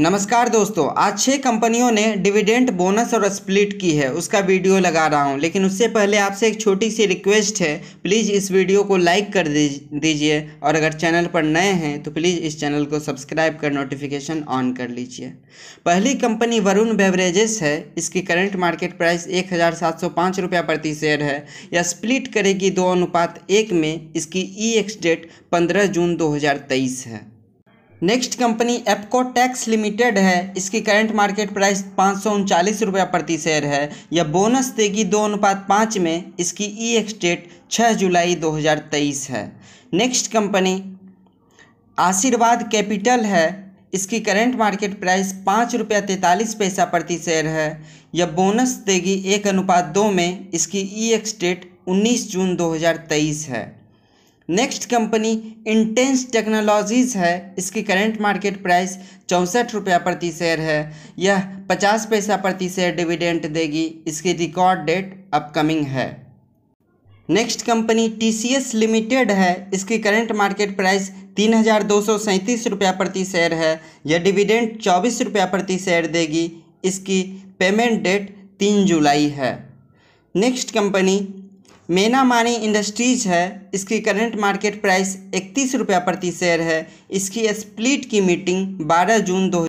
नमस्कार दोस्तों आज छः कंपनियों ने डिविडेंट बोनस और स्प्लिट की है उसका वीडियो लगा रहा हूं लेकिन उससे पहले आपसे एक छोटी सी रिक्वेस्ट है प्लीज़ इस वीडियो को लाइक कर दीजिए और अगर चैनल पर नए हैं तो प्लीज़ इस चैनल को सब्सक्राइब कर नोटिफिकेशन ऑन कर लीजिए पहली कंपनी वरुण बेवरेजेस है इसकी करंट मार्केट प्राइस एक हज़ार प्रति शेयर है यह स्प्लिट करेगी दो अनुपात एक में इसकी ई एक्स डेट पंद्रह जून दो है next company Apcotex limited है इसकी करंट मार्केट प्राइस पाँच सौ उनचालीस रुपये प्रति शेयर है यह बोनस देगी दो अनुपात पाँच में इसकी ई एक्सडेट छः जुलाई 2023 है नेक्स्ट कंपनी आशीर्वाद कैपिटल है इसकी करंट मार्केट प्राइस पाँच रुपया तैंतालीस पैसा प्रति शेयर है यह बोनस देगी एक अनुपात दो में इसकी ई एक्स डेट उन्नीस जून दो है नेक्स्ट कंपनी इंटेंस टेक्नोलॉजीज़ है इसकी करंट मार्केट प्राइस चौंसठ रुपया प्रति शेयर है यह पचास पैसा प्रति शेयर डिविडेंट देगी इसकी रिकॉर्ड डेट अपकमिंग है next company T C S limited है इसकी करंट मार्केट प्राइस तीन हज़ार दो सौ सैंतीस रुपया प्रति शेयर है यह डिविडेंट चौबीस रुपया प्रति शेयर देगी इसकी पेमेंट डेट तीन जुलाई है नेक्स्ट कंपनी मेना मानी इंडस्ट्रीज है इसकी करंट मार्केट प्राइस इकतीस रुपया प्रति शेयर है इसकी स्प्लिट की मीटिंग 12 जून दो